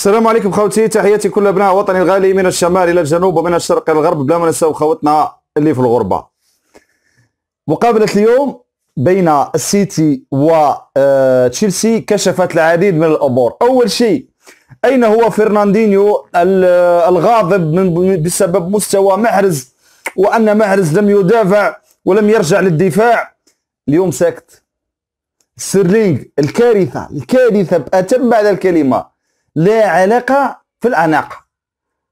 السلام عليكم خوتي تحياتي كل ابناء وطني الغالي من الشمال الى الجنوب ومن الشرق الى الغرب بلا ما نساو خوتنا اللي في الغربه مقابله اليوم بين السيتي و آه، تشيلسي كشفت العديد من الامور اول شيء اين هو فرناندينيو الغاضب من بسبب مستوى محرز وان محرز لم يدافع ولم يرجع للدفاع اليوم ساكت سيرلينغ الكارثه الكارثه باتم بعد الكلمه لا علاقه في الاناقه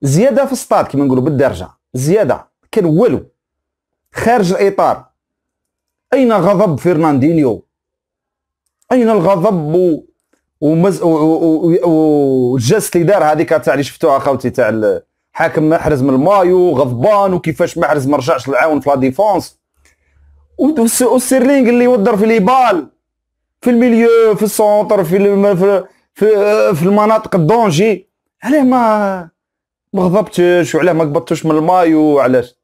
زياده في السطاد كما نقولوا بالدرجه زياده كان والو خارج الاطار اين غضب فرناندينيو اين الغضب و... ومز... و... اللي دار هذيك تاع اللي شفتوها خوتي تاع حاكم محرز من المايو غضبان وكيفاش محرز ما رجعش للعاون في لا ديفونس والسيرلينغ اللي ودر في لي بال في الميليو في السونتر في, الم... في في في المناطق الدونجي علاه ما ما غضبتش وعلاه ما قبضتوش من الماي وعلاش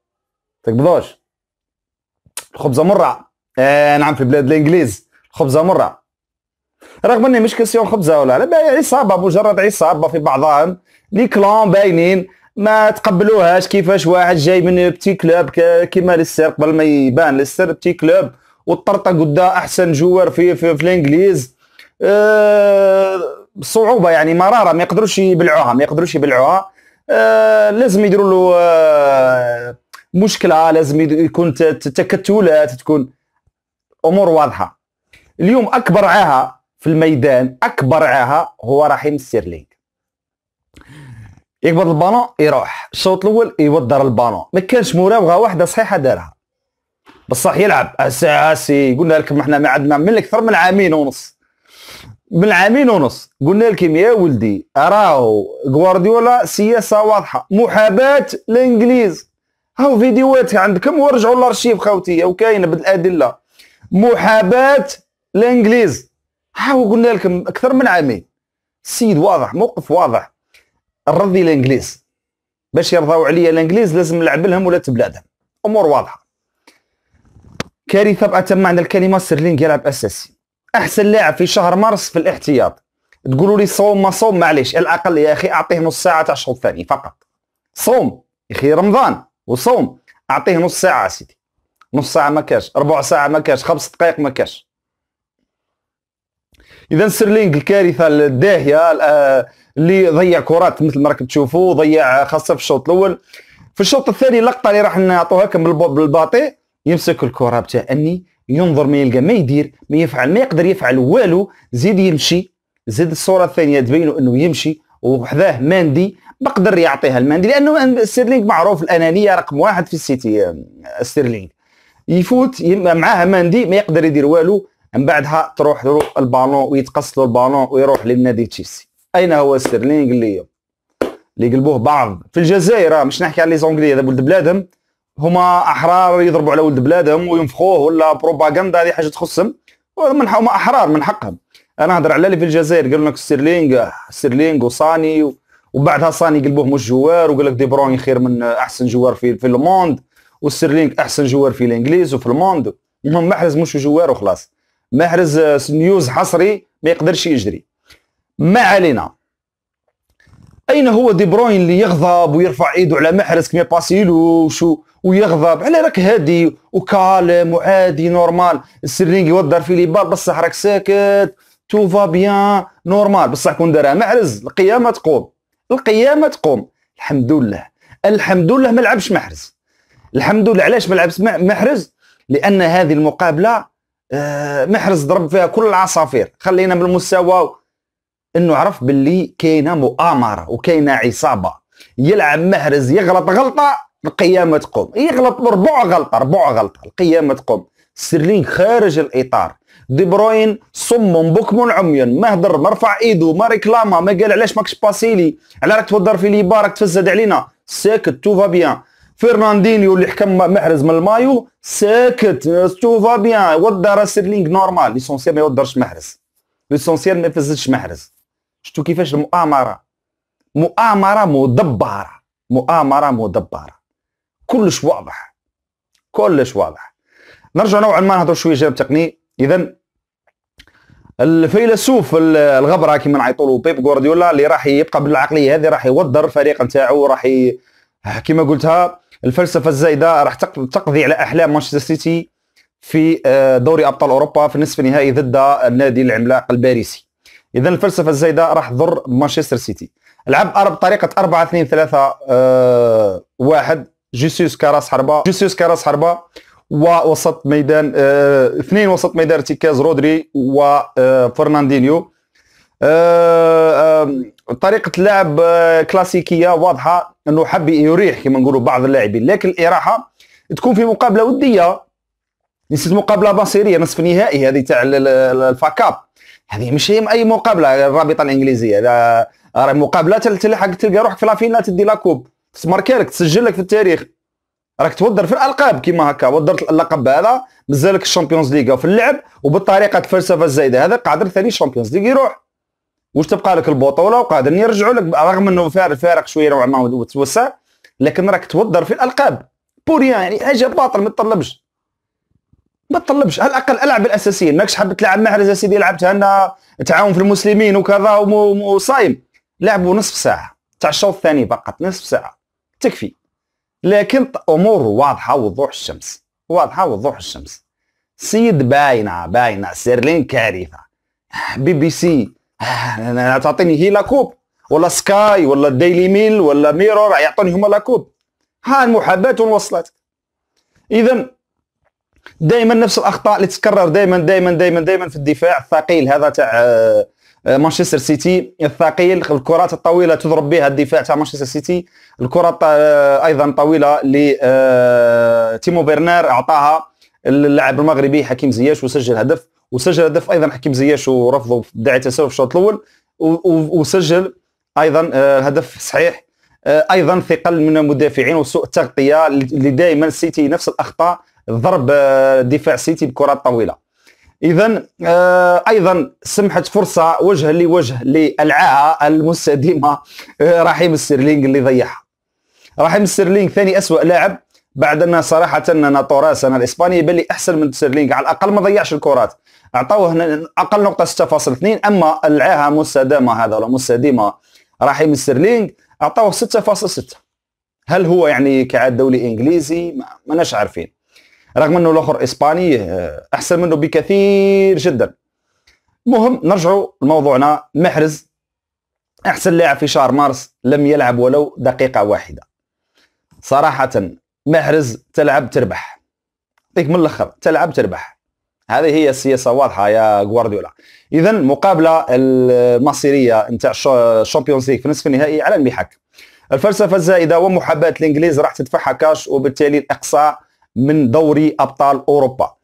تقبضوش الخبزه مرة آه نعم في بلاد الانجليز الخبزه مرة رغم اني مش كسيون خبزه ولا لا عصابه مجرد عصابه في بعضهم لي كلون باينين ما تقبلوهاش كيفاش واحد جاي من بتي كلوب كيما للسير قبل ما يبان للسير بتي كلوب وطرطق قدا احسن جوار في في, في الانجليز أه بصعوبه يعني مراره ما يقدروش يبلعوها ما يقدروش يبلعوها آه لازم يديروا له آه مشكله لازم يكون تكتلات تكون امور واضحه اليوم اكبر عاهه في الميدان اكبر عاهه هو رحيم ستيرلينغ يقبض البالون يروح الشوط الاول يودر البالون ما كانش مراوغه واحده صحيحه دارها بصح يلعب اساسي قلنا لكم احنا ما عندنا من اكثر من عامين ونص من عامين ونص قلنا لكم يا ولدي راهو غوارديولا سياسه واضحه محاباه الانجليز هاو فيديوهات عندكم ورجعوا للارشيف او وكاينه بالادله محاباه الانجليز هاو قلنا لكم اكثر من عامين السيد واضح موقف واضح الرضي الانجليز باش يرضاو عليا الانجليز لازم نلعب لهم ولا بلادهم امور واضحه كارثه باتم معنى الكلمه سيرلينغ يلعب اساسي احسن لاعب في شهر مارس في الاحتياط تقولوا لي صوم ما صوم معليش على الاقل يا اخي اعطيه نص ساعه تاع الشوط الثاني فقط صوم يا اخي رمضان وصوم اعطيه نص ساعه سيدي نص ساعه ما كاش ربع ساعه ما كاش خمس دقائق ما كاش اذا سيرلينغ الكارثه الداهيه آه، اللي ضيع كرات مثل ما راكم تشوفوا ضيع خاصه في الشوط الاول في الشوط الثاني اللقطه اللي راح نعطوها لكم بالباطي يمسك الكره بتاع اني ينظر ما يلقى ما يدير ما يفعل ما يقدر يفعل والو زيد يمشي زيد الصوره الثانيه تبينوا انه يمشي وحذاه ماندي بقدر يعطيها الماندي لانه ستيرلينغ معروف الانانيه رقم واحد في السيتي آه، ستيرلينغ يفوت معاه ماندي ما يقدر يدير والو من بعدها تروح له البالون ويتقص له البالون ويروح للنادي تشيلسي اين هو ستيرلينغ اللي اللي قلبوه بعض في الجزائر آه، مش نحكي على لي زونغلي هذا ولد بلادهم هما احرار يضربوا على ولد بلادهم وينفخوه ولا بروباغندا هذه حاجه تخصهم هما احرار من حقهم انا نهضر على اللي في الجزائر قالوا لك ستيرلينغ ستيرلينغ وصاني وبعدها صاني قلبوه مش جوار وقال لك دي بروني خير من احسن جوار في في الموند وستيرلينغ احسن جوار في الانجليز وفي الموند المهم محرز مش جوار وخلاص محرز نيوز حصري ما يقدرش يجري ما علينا اين هو دي بروين اللي يغضب ويرفع ايده على محرز كما باسيلو وشو ويغضب على راك هادي وكالم وعادي نورمال السرينج يودر في لي بال بصح راك ساكت تو فا بيان نورمال بصح كون دارها محرز القيامه تقوم القيامه تقوم الحمد لله الحمد لله ما لعبش محرز الحمد لله علاش ما لعبش محرز لان هذه المقابله آه، محرز ضرب فيها كل العصافير خلينا بالمستوى انه عرف باللي كاينه مؤامره وكاينه عصابه يلعب محرز يغلط غلطه القيامه تقوم يغلط ربع غلطه ربع غلطه القيامه تقوم سيرلينغ خارج الاطار دي بروين صم بكم عمي ما هضر ما رفع ايده ما ريكلاما ما قال علاش ماكش باسيلي على راك تودر في ليبارك تفزد علينا ساكت تو فا بيان فرناندينيو اللي حكم محرز من المايو ساكت تو فا بيان ودر سيرلينغ نورمال ليسونسيال ما يودرش محرز ليسونسيال ما يفزدش محرز شفتوا كيفاش المؤامره مؤامره مدبره مؤامره مدبره كلش واضح كلش واضح نرجع نوعا ما نهضر شويه جانب تقني اذا الفيلسوف الغبره كما نعيطوا له بيب غوارديولا اللي راح يبقى بالعقليه هذه راح يودر الفريق نتاعو راح ي... كما قلتها الفلسفه الزايده راح تقضي على احلام مانشستر سيتي في آه، دوري ابطال اوروبا في النصف النهائي ضد النادي العملاق الباريسي اذا الفلسفه الزايده راح تضر مانشستر سيتي لعب بطريقه 4 2 3 1 جيسوس كراس حربة جيسوس كراس حربة ووسط ميدان اه اثنين وسط ميدان ارتكاز رودري وفرناندينيو آه، آه، طريقة اللعب آه، كلاسيكية واضحة انه حب يريح كما نقولوا بعض اللاعبين لكن الإراحة تكون في مقابلة ودية نسيت مقابلة بصرية نصف نهائي هذه تاع الفاكاب هذه مش هي اي مقابلة الرابطة الانجليزية راه مقابلة تلحق تلقى روحك في لافينال تدي لاكوب تماركي لك تسجل لك في التاريخ راك تودر في الالقاب كيما هكا ودرت اللقب هذا مازالك الشامبيونز ليغ في اللعب وبالطريقه الفلسفه الزايده هذا قادر ثاني الشامبيونز ليغ يروح واش تبقى لك البطوله وقادرين يرجعوا لك رغم انه الفارق شويه نوعا ما وتوسع لكن راك تودر في الالقاب بوريا يعني حاجه باطل ما تطلبش ما تطلبش على الاقل العب الاساسيين ماكش حاب تلعب محرز يا سيدي لعبت انا تعاون في المسلمين وكذا وصايم لعبوا نصف ساعه تاع الشوط الثاني فقط نصف ساعه تكفي لكن امور واضحه وضوح الشمس واضحه وضوح الشمس سيد باينه باينه سيرلين كارثه بي بي سي آه، تعطيني هي لاكوب ولا سكاي ولا ديلي ميل ولا ميرور يعطوني هما لاكوب ها المحاباه وصلت اذا دائما نفس الاخطاء اللي تتكرر دائما دائما دائما دائما في الدفاع الثقيل هذا تاع آه، آه، مانشستر سيتي الثقيل الكرات الطويله تضرب بها الدفاع تاع مانشستر سيتي الكره آه، ايضا طويله لتيمو آه، برنار اعطاها اللاعب المغربي حكيم زياش وسجل هدف وسجل هدف ايضا حكيم زياش ورفضه داعي تساوي في الشوط الاول وسجل ايضا هدف صحيح ايضا ثقل من المدافعين وسوء التغطيه اللي دائما السيتي نفس الاخطاء ضرب دفاع سيتي بكرات طويله اذا آه، ايضا سمحت فرصه وجها لوجه للعاهه المستديمه آه، رحيم السيرلينغ اللي ضيعها رحيم السيرلينغ ثاني اسوا لاعب بعد ان صراحه ان طوراس انا الاسباني بلي احسن من سيرلينغ على الاقل ما ضيعش الكرات اعطوه هنا اقل نقطه 6.2 اما العاهه مستدامه هذا ولا مستديمه رحيم السيرلينغ اعطوه 6.6 هل هو يعني كعاد دولي انجليزي ما ماناش عارفين رغم انه الاخر اسباني آه، احسن منه بكثير جدا المهم نرجعوا لموضوعنا محرز احسن لاعب في شهر مارس لم يلعب ولو دقيقه واحده صراحه محرز تلعب تربح ديك من الاخر تلعب تربح هذه هي السياسه واضحه يا غوارديولا اذا مقابله المصيريه نتاع الشامبيونز ليغ في نصف النهائي على المحك الفلسفه الزائده ومحبات الانجليز راح تدفعها كاش وبالتالي الاقصاء من دوري ابطال اوروبا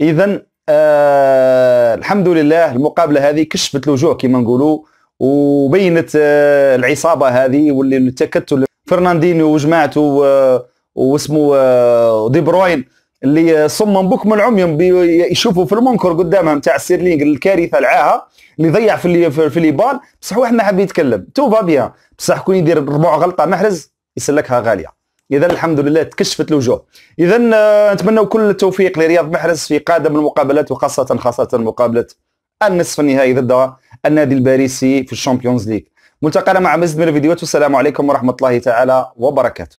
اذا آه الحمد لله المقابله هذه كشفت الوجوه كما نقولوا وبينت آه العصابه هذه واللي التكتل فرناندينيو وجماعته آه، واسمه آه دي بروين اللي صمم بكم العميم يشوفوا في المنكر قدامهم تاع سيرلينغ الكارثه العاهه اللي ضيع في اللي في ليبال بصح واحد ما حاب يتكلم تو فابيان بصح كون يدير ربع غلطه محرز يسلكها غاليه اذا الحمد لله تكشفت الوجوه اذا آه، نتمنى كل التوفيق لرياض محرز في قادم المقابلات وخاصه خاصه مقابله النصف النهائي ضد النادي الباريسي في الشامبيونز ليغ ملتقانا مع مزيد من الفيديوهات والسلام عليكم ورحمه الله تعالى وبركاته